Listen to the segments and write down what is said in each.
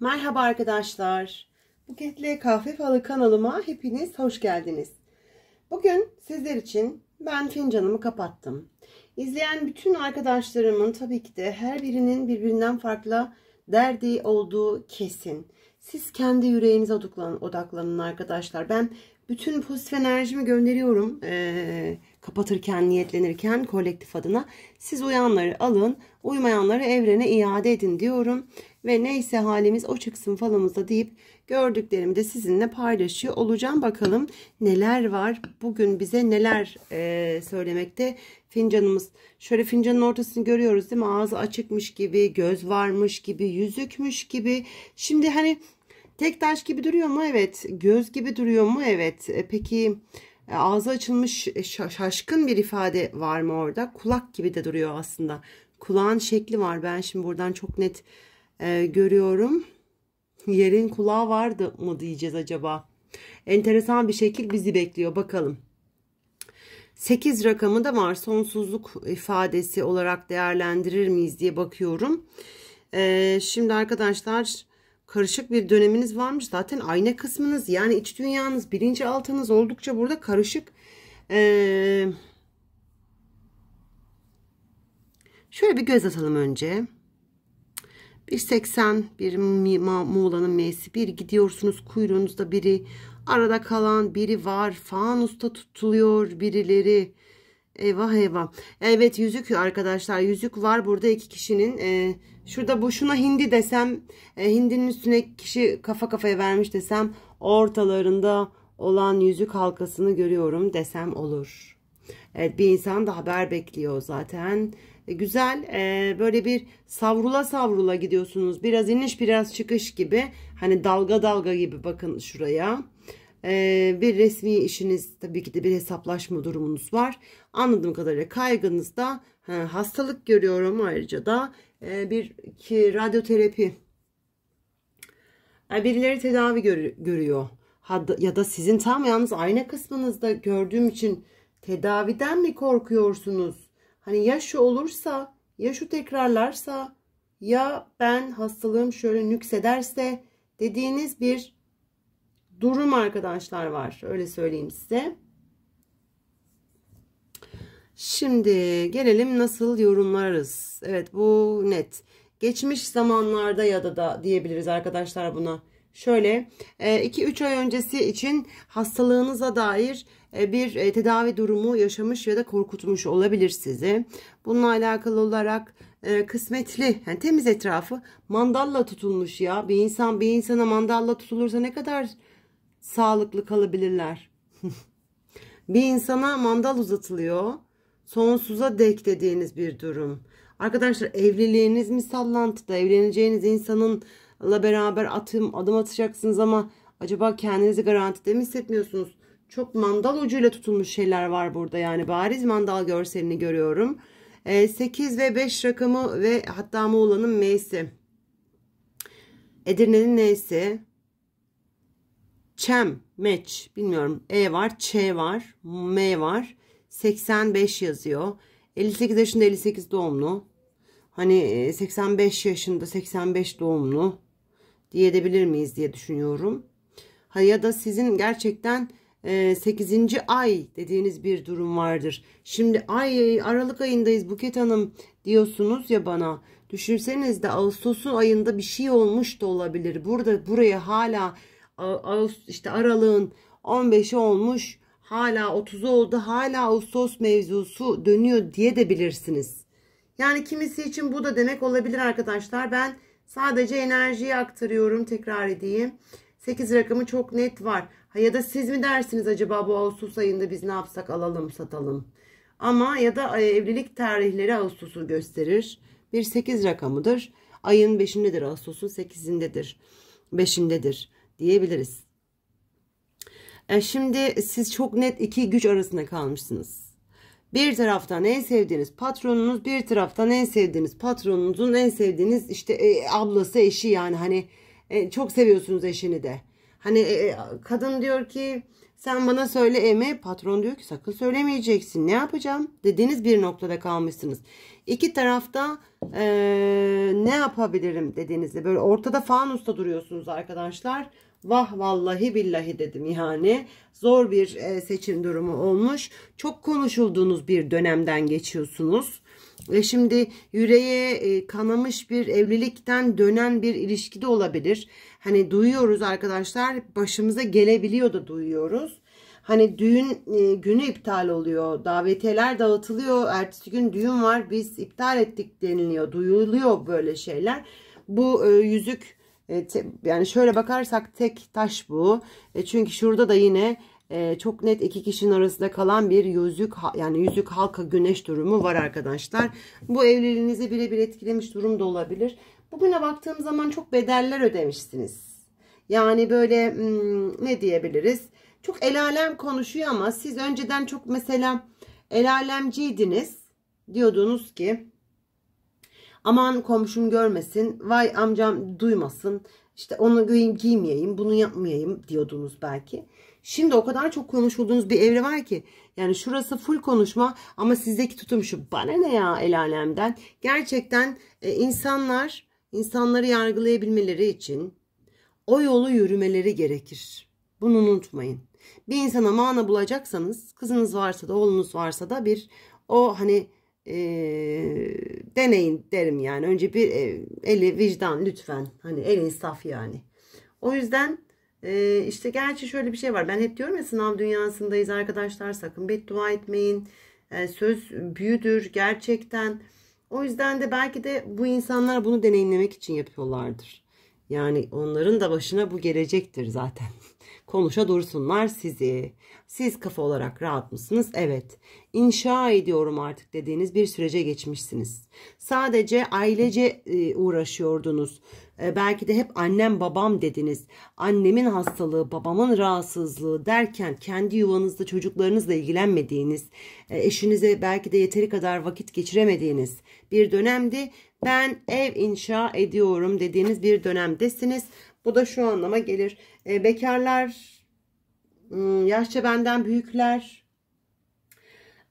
Merhaba arkadaşlar. buketli Kahve Falı kanalıma hepiniz hoş geldiniz. Bugün sizler için ben fincanımı kapattım. İzleyen bütün arkadaşlarımın tabii ki de her birinin birbirinden farklı derdi olduğu kesin. Siz kendi yüreğinize odaklanın, odaklanın arkadaşlar. Ben bütün pozitif enerjimi gönderiyorum. Ee, kapatırken, niyetlenirken kolektif adına siz uyanları alın, uymayanları evrene iade edin diyorum. Ve neyse halimiz o çıksın falımıza deyip gördüklerimi de sizinle paylaşıyor olacağım. Bakalım neler var bugün bize neler e, söylemekte fincanımız. Şöyle fincanın ortasını görüyoruz değil mi? Ağzı açıkmış gibi, göz varmış gibi, yüzükmüş gibi. Şimdi hani tek taş gibi duruyor mu? Evet. Göz gibi duruyor mu? Evet. E, peki... Peki e, ağzı açılmış e, şaşkın bir ifade var mı orada? Kulak gibi de duruyor aslında. Kulağın şekli var. Ben şimdi buradan çok net e, görüyorum. Yerin kulağı vardı mı diyeceğiz acaba? Enteresan bir şekil bizi bekliyor. Bakalım. 8 rakamı da var. Sonsuzluk ifadesi olarak değerlendirir miyiz diye bakıyorum. Ee, şimdi arkadaşlar karışık bir döneminiz varmış. Zaten ayna kısmınız yani iç dünyanız, bilinçaltınız oldukça burada karışık. Ee, şöyle bir göz atalım önce. Bir 80, bir Muğla'nın M'si, bir gidiyorsunuz kuyruğunuzda biri, arada kalan biri var, fanusta tutuluyor birileri. Eyvah eyvah. Evet yüzük arkadaşlar. Yüzük var burada iki kişinin. E, şurada boşuna hindi desem. E, hindinin üstüne kişi kafa kafaya vermiş desem. Ortalarında olan yüzük halkasını görüyorum desem olur. Evet bir insan da haber bekliyor zaten. E, güzel e, böyle bir savrula savrula gidiyorsunuz. Biraz iniş biraz çıkış gibi. Hani dalga dalga gibi bakın şuraya. Ee, bir resmi işiniz tabii ki de bir hesaplaşma durumunuz var. Anladığım kadarıyla kaygınızda he, hastalık görüyorum ayrıca da e, bir ki, radyoterapi. birileri tedavi gör, görüyor. ya da sizin tam yalnız ayna kısmınızda gördüğüm için tedaviden mi korkuyorsunuz? Hani ya şu olursa ya şu tekrarlarsa ya ben hastalığım şöyle nüksederse dediğiniz bir durum arkadaşlar var. Öyle söyleyeyim size. Şimdi gelelim nasıl yorumlarız. Evet bu net. Geçmiş zamanlarda ya da da diyebiliriz arkadaşlar buna. Şöyle 2-3 e, ay öncesi için hastalığınıza dair e, bir e, tedavi durumu yaşamış ya da korkutmuş olabilir sizi. Bununla alakalı olarak kısmetli yani temiz etrafı mandalla tutulmuş ya. Bir insan bir insana mandalla tutulursa ne kadar sağlıklı kalabilirler. bir insana mandal uzatılıyor. Sonsuza dek dediğiniz bir durum. Arkadaşlar evliliğiniz mi sallantıda? Evleneceğiniz insanınla beraber atım, adım atacaksınız ama acaba kendinizi garantide mi hissetmiyorsunuz? Çok mandal ucuyla tutulmuş şeyler var burada. Yani bariz mandal görselini görüyorum. 8 ee, ve 5 rakamı ve hatta Muğla'nın M'si. Edirne'nin N'si. Çem, meç bilmiyorum. E var, Ç var, M var. 85 yazıyor. 58 yaşında 58 doğumlu. Hani 85 e, yaşında 85 doğumlu diye diyebilir miyiz diye düşünüyorum. Ha ya da sizin gerçekten 8. E, ay dediğiniz bir durum vardır. Şimdi ay Aralık ayındayız Buket Hanım diyorsunuz ya bana. Düşünseniz de Ağustos'un ayında bir şey olmuş da olabilir. Burada buraya hala Ağustos işte aralığın 15'i olmuş hala 30'u oldu hala Ağustos mevzusu dönüyor diye de bilirsiniz. Yani kimisi için bu da demek olabilir arkadaşlar. Ben sadece enerjiyi aktarıyorum tekrar edeyim. 8 rakamı çok net var. Ha, ya da siz mi dersiniz acaba bu Ağustos ayında biz ne yapsak alalım satalım. Ama ya da e, evlilik tarihleri Ağustos'u gösterir. Bir 8 rakamıdır. Ayın 5'indedir Ağustos'un 8'indedir. 5'indedir diyebiliriz. E şimdi siz çok net iki güç arasında kalmışsınız. Bir taraftan en sevdiğiniz patronunuz, bir taraftan en sevdiğiniz patronunuzun en sevdiğiniz işte e, ablası, eşi yani hani e, çok seviyorsunuz eşini de. Hani e, e kadın diyor ki sen bana söyle Emi patron diyor ki sakın söylemeyeceksin ne yapacağım dediğiniz bir noktada kalmışsınız. İki tarafta e, ne yapabilirim dediğinizde böyle ortada fanusta duruyorsunuz arkadaşlar. Vah vallahi billahi dedim yani. Zor bir e, seçim durumu olmuş. Çok konuşulduğunuz bir dönemden geçiyorsunuz. Ve şimdi yüreğe e, kanamış bir evlilikten dönen bir ilişki de olabilir. Hani duyuyoruz arkadaşlar başımıza gelebiliyor da duyuyoruz. Hani düğün e, günü iptal oluyor. Davetiyeler dağıtılıyor. Ertesi gün düğün var. Biz iptal ettik deniliyor. Duyuluyor böyle şeyler. Bu yüzük e, yani şöyle bakarsak tek taş bu. E, çünkü şurada da yine e, çok net iki kişinin arasında kalan bir yüzük yani yüzük halka güneş durumu var arkadaşlar. Bu evliliğinizi birebir etkilemiş durumda da olabilir. Bugüne baktığım zaman çok bedeller ödemişsiniz. Yani böyle hmm, ne diyebiliriz? Çok el alem konuşuyor ama siz önceden çok mesela el alemciydiniz. Diyordunuz ki aman komşum görmesin, vay amcam duymasın, işte onu giyim, giymeyeyim, bunu yapmayayım diyordunuz belki. Şimdi o kadar çok konuşulduğunuz bir evre var ki. Yani şurası full konuşma ama sizdeki tutum şu bana ne ya el alemden. Gerçekten e, insanlar insanları yargılayabilmeleri için o yolu yürümeleri gerekir. Bunu unutmayın. Bir insana mana bulacaksanız kızınız varsa da oğlunuz varsa da bir o hani e, deneyin derim yani. Önce bir e, eli vicdan lütfen. Hani el insaf yani. O yüzden e, işte gerçi şöyle bir şey var. Ben hep diyorum ya sınav dünyasındayız arkadaşlar. Sakın beddua etmeyin. E, söz büyüdür gerçekten. O yüzden de belki de bu insanlar bunu deneyimlemek için yapıyorlardır. Yani onların da başına bu gelecektir zaten. Konuşa dursunlar sizi. Siz kafa olarak rahat mısınız? Evet. İnşa ediyorum artık dediğiniz bir sürece geçmişsiniz. Sadece ailece e, uğraşıyordunuz. E, belki de hep annem babam dediniz. Annemin hastalığı, babamın rahatsızlığı derken kendi yuvanızda çocuklarınızla ilgilenmediğiniz, e, eşinize belki de yeteri kadar vakit geçiremediğiniz bir dönemdi. Ben ev inşa ediyorum dediğiniz bir dönemdesiniz. Bu da şu anlama gelir. E, bekarlar, ıı, yaşça benden büyükler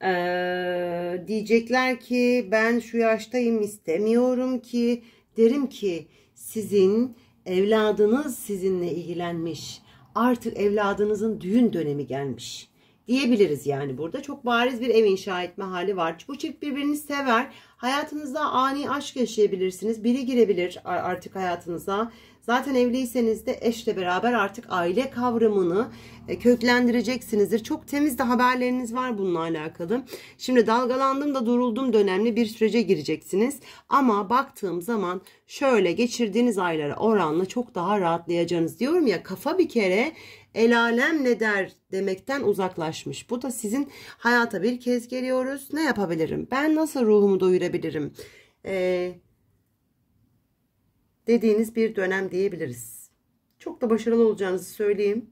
e, diyecekler ki ben şu yaştayım istemiyorum ki derim ki sizin evladınız sizinle ilgilenmiş. Artık evladınızın düğün dönemi gelmiş diyebiliriz yani burada. Çok bariz bir ev inşa etme hali var. Bu çift birbirini sever. Hayatınızda ani aşk yaşayabilirsiniz. Biri girebilir artık hayatınıza. Zaten evliyseniz de eşle beraber artık aile kavramını e, köklendireceksinizdir. Çok temiz de haberleriniz var bununla alakalı. Şimdi dalgalandım da duruldum dönemli bir sürece gireceksiniz. Ama baktığım zaman şöyle geçirdiğiniz aylara oranla çok daha rahatlayacağınız diyorum ya kafa bir kere el alem ne der demekten uzaklaşmış. Bu da sizin hayata bir kez geliyoruz. Ne yapabilirim? Ben nasıl ruhumu doyurabilirim? Ee, dediğiniz bir dönem diyebiliriz. Çok da başarılı olacağınızı söyleyeyim.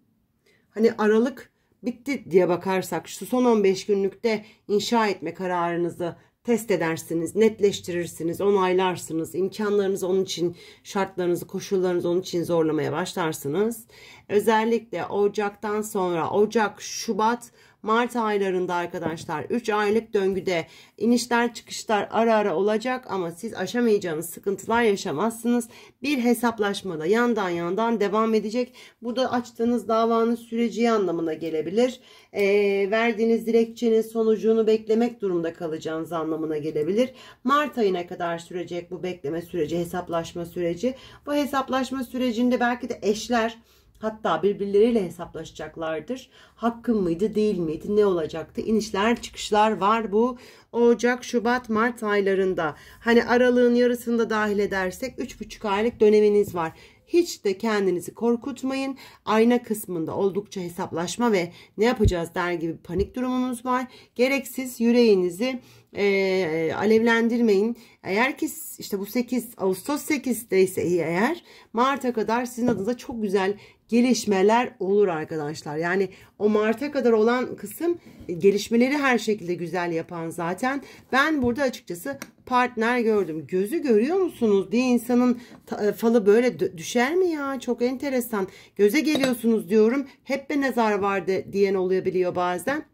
Hani Aralık bitti diye bakarsak şu son 15 günlükte inşa etme kararınızı test edersiniz, netleştirirsiniz, onaylarsınız. imkanlarınız onun için, şartlarınızı, koşullarınızı onun için zorlamaya başlarsınız. Özellikle Ocak'tan sonra Ocak, Şubat Mart aylarında arkadaşlar 3 aylık döngüde inişler çıkışlar ara ara olacak ama siz aşamayacağınız sıkıntılar yaşamazsınız. Bir hesaplaşmada yandan yandan devam edecek. Bu da açtığınız davanın süreci anlamına gelebilir. E, verdiğiniz dilekçenin sonucunu beklemek durumda kalacağınız anlamına gelebilir. Mart ayına kadar sürecek bu bekleme süreci, hesaplaşma süreci. Bu hesaplaşma sürecinde belki de eşler Hatta birbirleriyle hesaplaşacaklardır. Hakkım mıydı değil miydi ne olacaktı? İnişler çıkışlar var bu Ocak, Şubat, Mart aylarında. Hani aralığın yarısında da dahil edersek 3,5 aylık döneminiz var. Hiç de kendinizi korkutmayın. Ayna kısmında oldukça hesaplaşma ve ne yapacağız der gibi panik durumunuz var. Gereksiz yüreğinizi e, alevlendirmeyin. Eğer ki işte bu 8 Ağustos 8'de ise eğer Mart'a kadar sizin adınıza çok güzel gelişmeler olur arkadaşlar. Yani o Mart'a kadar olan kısım e, gelişmeleri her şekilde güzel yapan zaten. Ben burada açıkçası partner gördüm. Gözü görüyor musunuz diye insanın e, falı böyle düşer mi ya? Çok enteresan. Göze geliyorsunuz diyorum. Hep bir nazar vardı diyen olabiliyor bazen.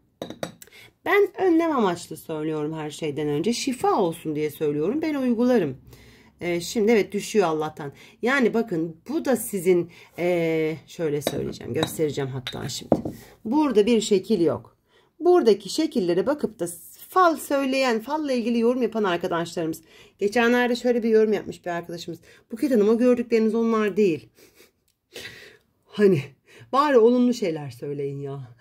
Ben önlem amaçlı söylüyorum her şeyden önce. Şifa olsun diye söylüyorum. Ben uygularım. E, şimdi evet düşüyor Allah'tan. Yani bakın bu da sizin e, şöyle söyleyeceğim. Göstereceğim hatta şimdi. Burada bir şekil yok. Buradaki şekillere bakıp da fal söyleyen, falla ilgili yorum yapan arkadaşlarımız. Geçenlerde şöyle bir yorum yapmış bir arkadaşımız. Buket Hanım o gördükleriniz onlar değil. hani bari olumlu şeyler söyleyin ya.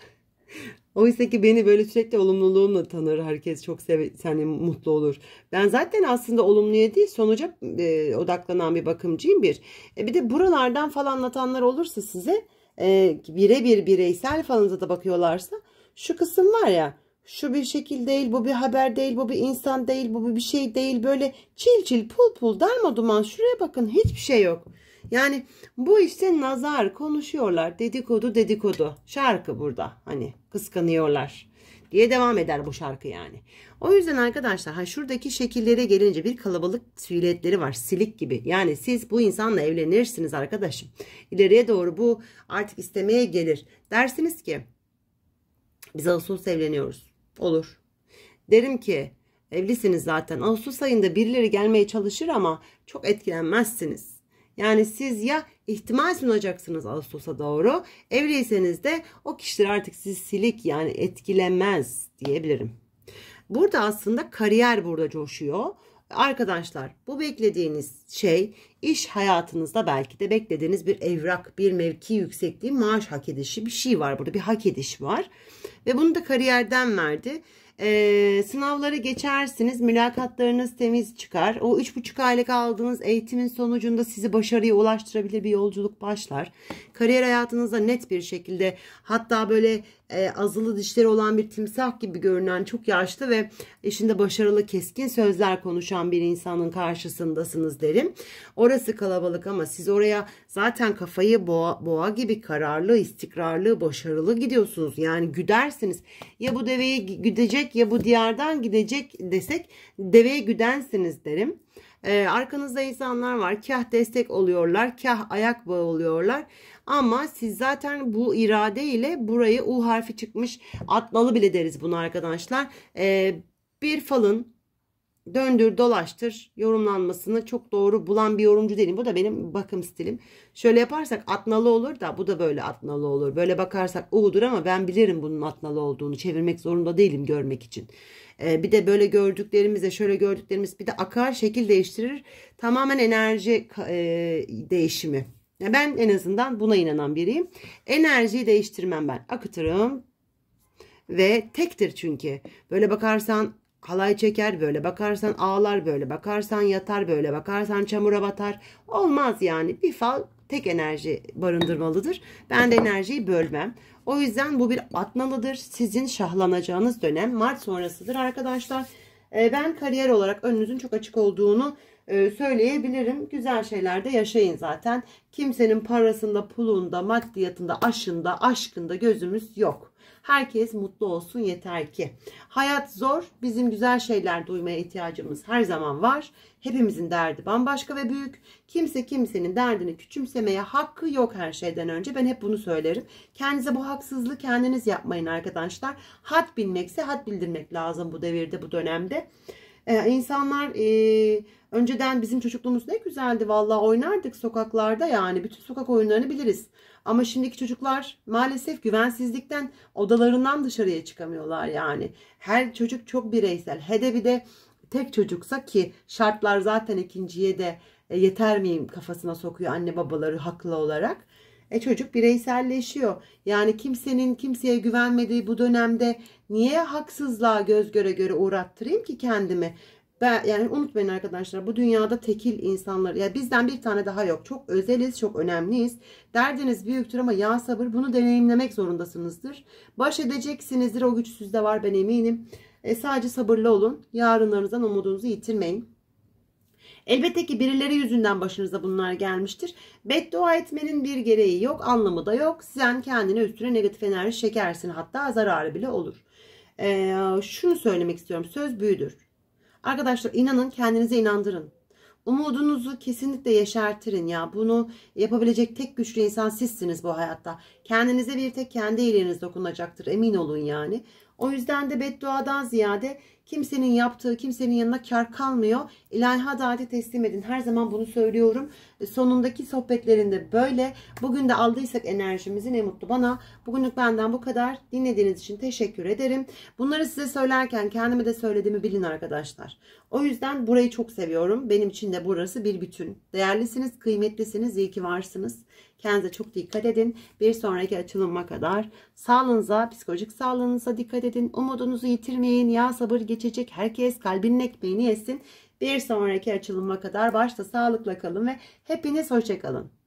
Oysa ki beni böyle sürekli olumluluğumla tanır herkes çok seve, yani mutlu olur. Ben zaten aslında olumluya değil sonuca e, odaklanan bir bakımcıyım bir. E, bir de buralardan falan anlatanlar olursa size e, birebir bireysel falanıza da bakıyorlarsa şu kısım var ya şu bir şekil değil, bu bir haber değil, bu bir insan değil, bu bir şey değil. Böyle çil çil pul pul darma duman şuraya bakın hiçbir şey yok. Yani bu işte nazar konuşuyorlar dedikodu dedikodu şarkı burada hani kıskanıyorlar diye devam eder bu şarkı yani. O yüzden arkadaşlar ha şuradaki şekillere gelince bir kalabalık silüetleri var silik gibi. Yani siz bu insanla evlenirsiniz arkadaşım. İleriye doğru bu artık istemeye gelir. Dersiniz ki biz Ağustos evleniyoruz olur. Derim ki evlisiniz zaten. Ağustos ayında birileri gelmeye çalışır ama çok etkilenmezsiniz. Yani siz ya ihtimal sunacaksınız Ağustos'a doğru. Evliyseniz de o kişiler artık sizi silik yani etkilemez diyebilirim. Burada aslında kariyer burada coşuyor arkadaşlar bu beklediğiniz şey iş hayatınızda belki de beklediğiniz bir evrak, bir mevki yüksekliği, maaş hak edişi bir şey var burada. Bir hak ediş var. Ve bunu da kariyerden verdi. Ee, sınavları geçersiniz, mülakatlarınız temiz çıkar. O 3,5 aylık aldığınız eğitimin sonucunda sizi başarıya ulaştırabilir bir yolculuk başlar. Kariyer hayatınızda net bir şekilde hatta böyle e, azılı dişleri olan bir timsah gibi görünen çok yaşlı ve işinde başarılı keskin sözler konuşan bir insanın karşısındasınız derim. Orası kalabalık ama siz oraya zaten kafayı boğa, boğa gibi kararlı, istikrarlı, başarılı gidiyorsunuz. Yani güdersiniz. Ya bu deveye güdecek ya bu diyardan gidecek desek deveye güdensiniz derim. E, arkanızda insanlar var. Kah destek oluyorlar. Kah ayak bağı oluyorlar. Ama siz zaten bu irade ile burayı U harfi çıkmış atmalı bile deriz bunu arkadaşlar. E, bir falın döndür dolaştır yorumlanmasını çok doğru bulan bir yorumcu değilim. Bu da benim bakım stilim. Şöyle yaparsak atnalı olur da bu da böyle atnalı olur. Böyle bakarsak uğdur ama ben bilirim bunun atnalı olduğunu. Çevirmek zorunda değilim görmek için. Ee, bir de böyle gördüklerimizle şöyle gördüklerimiz bir de akar şekil değiştirir. Tamamen enerji e, değişimi. Yani ben en azından buna inanan biriyim. Enerjiyi değiştirmem ben. Akıtırım ve tektir çünkü. Böyle bakarsan halay çeker böyle bakarsan ağlar böyle bakarsan yatar böyle bakarsan çamura batar olmaz yani bir fal tek enerji barındırmalıdır ben de enerjiyi bölmem o yüzden bu bir atmalıdır sizin şahlanacağınız dönem Mart sonrasıdır arkadaşlar ee, ben kariyer olarak önünüzün çok açık olduğunu e, söyleyebilirim. Güzel şeylerde yaşayın zaten. Kimsenin parasında, pulunda, maddiyatında, aşında, aşkında gözümüz yok. Herkes mutlu olsun yeter ki. Hayat zor. Bizim güzel şeyler duymaya ihtiyacımız her zaman var. Hepimizin derdi bambaşka ve büyük. Kimse kimsenin derdini küçümsemeye hakkı yok her şeyden önce. Ben hep bunu söylerim. Kendinize bu haksızlığı kendiniz yapmayın arkadaşlar. Hat bilmekse hat bildirmek lazım bu devirde bu dönemde. Ee, insanlar e, önceden bizim çocukluğumuz ne güzeldi valla oynardık sokaklarda yani bütün sokak oyunlarını biliriz. Ama şimdiki çocuklar maalesef güvensizlikten odalarından dışarıya çıkamıyorlar yani. Her çocuk çok bireysel. Hele bir de tek çocuksa ki şartlar zaten ikinciye de e, yeter miyim kafasına sokuyor anne babaları haklı olarak. E çocuk bireyselleşiyor. Yani kimsenin kimseye güvenmediği bu dönemde niye haksızlığa göz göre göre uğrattırayım ki kendimi? Ben, yani unutmayın arkadaşlar bu dünyada tekil insanlar ya yani bizden bir tane daha yok. Çok özeliz, çok önemliyiz. Derdiniz büyüktür ama ya sabır bunu deneyimlemek zorundasınızdır. Baş edeceksinizdir o güç sizde var ben eminim. E, sadece sabırlı olun. Yarınlarınızdan umudunuzu yitirmeyin. Elbette ki birileri yüzünden başınıza bunlar gelmiştir. Beddua etmenin bir gereği yok, anlamı da yok. Sizden kendine üstüne negatif enerji çekersin hatta zararı bile olur. Ee, şunu söylemek istiyorum söz büyüdür. Arkadaşlar inanın kendinize inandırın. Umudunuzu kesinlikle yeşertirin ya. Bunu yapabilecek tek güçlü insan sizsiniz bu hayatta. Kendinize bir tek kendi iyiliğiniz dokunacaktır. Emin olun yani. O yüzden de bedduadan ziyade Kimsenin yaptığı, kimsenin yanına kar kalmıyor. İlahi adaleti teslim edin. Her zaman bunu söylüyorum. E, sonundaki sohbetlerinde böyle. Bugün de aldıysak enerjimizi ne mutlu bana. Bugünlük benden bu kadar. Dinlediğiniz için teşekkür ederim. Bunları size söylerken kendime de söylediğimi bilin arkadaşlar. O yüzden burayı çok seviyorum. Benim için de burası bir bütün. Değerlisiniz, kıymetlisiniz, iyi ki varsınız. Kendinize çok dikkat edin. Bir sonraki açılıma kadar sağlığınıza, psikolojik sağlığınıza dikkat edin. Umudunuzu yitirmeyin. Ya sabır geçecek. Herkes kalbinin ekmeğini yesin. Bir sonraki açılıma kadar başta sağlıkla kalın ve hepiniz hoşçakalın.